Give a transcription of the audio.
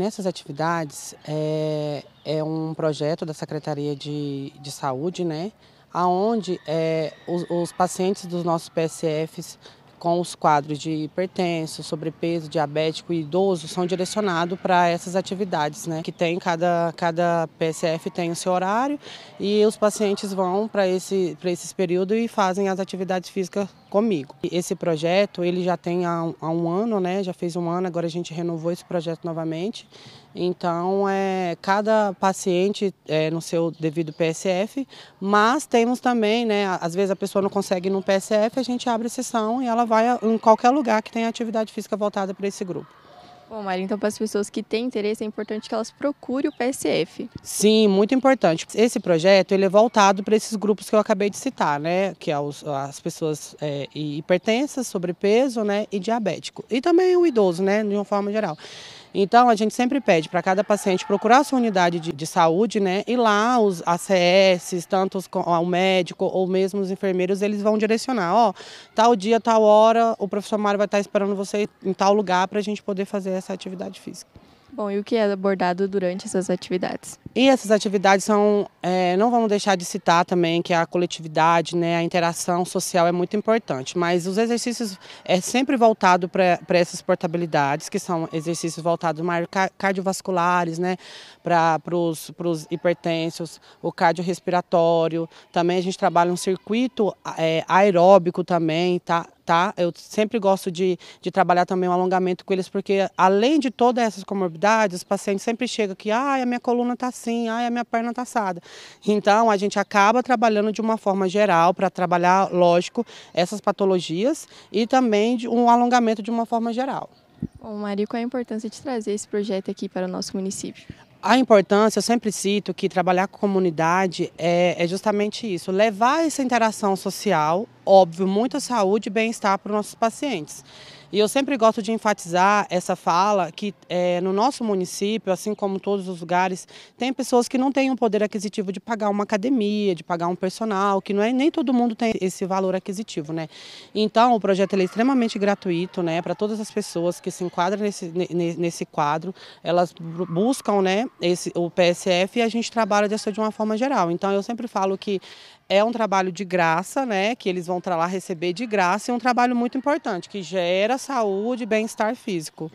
Nessas atividades é, é, um projeto da Secretaria de, de Saúde, né, aonde é, os, os pacientes dos nossos PSFs com os quadros de hipertenso, sobrepeso, diabético e idoso são direcionados para essas atividades, né? Que tem cada, cada PSF tem o seu horário e os pacientes vão para esse, pra esses períodos e fazem as atividades físicas comigo. Esse projeto ele já tem há um, há um ano, né? Já fez um ano, agora a gente renovou esse projeto novamente. Então, é, cada paciente é no seu devido PSF, mas temos também, né? Às vezes a pessoa não consegue ir no PSF, a gente abre a sessão e ela vai vai em qualquer lugar que tenha atividade física voltada para esse grupo. Bom, Maria. então para as pessoas que têm interesse, é importante que elas procurem o PSF. Sim, muito importante. Esse projeto ele é voltado para esses grupos que eu acabei de citar, né? Que é as pessoas é, hipertensas, sobrepeso né? e diabético. E também o idoso, né? De uma forma geral. Então, a gente sempre pede para cada paciente procurar sua unidade de, de, saúde, né? E lá os ACS, tanto os, o médico ou mesmo os enfermeiros, eles vão direcionar, ó, tal dia, tal hora, o professor Mário vai estar esperando você em tal lugar para a gente poder fazer essa atividade física. Bom, e o que é abordado durante essas atividades? E essas atividades são, é, não vamos deixar de citar também que a coletividade, né, a interação social é muito importante, mas os exercícios é sempre voltado para essas portabilidades, que são exercícios voltados mais cardiovasculares, né, para os hipertensos, o cardiorrespiratório, também a gente trabalha um circuito é, aeróbico também, tá? tá? Eu sempre gosto de, de trabalhar também o alongamento com eles, porque além de todas essas comorbidades, os pacientes sempre chegam aqui, ai, a minha coluna tá assim, ai, a minha perna tá assada. Então, a gente acaba trabalhando de uma forma geral para trabalhar, lógico, essas patologias e também de um alongamento de uma forma geral. Bom, Mari, qual é a importância de trazer esse projeto aqui para o nosso município? A importância, eu sempre cito que trabalhar com comunidade é, é justamente isso, levar essa interação social, óbvio, muita saúde e bem-estar para os nossos pacientes. E eu sempre gosto de enfatizar essa fala que é, no nosso município, assim como todos os lugares, tem pessoas que não têm o um poder aquisitivo de pagar uma academia, de pagar um personal, que não é nem todo mundo tem esse valor aquisitivo, né? Então o projeto é extremamente gratuito, né, para todas as pessoas que se enquadram nesse, nesse quadro, elas buscam, né, esse, o PSF e a gente trabalha disso de uma forma geral. Então eu sempre falo que é um trabalho de graça, né, que eles vão estar lá receber de graça e um trabalho muito importante que gera saúde e bem-estar físico.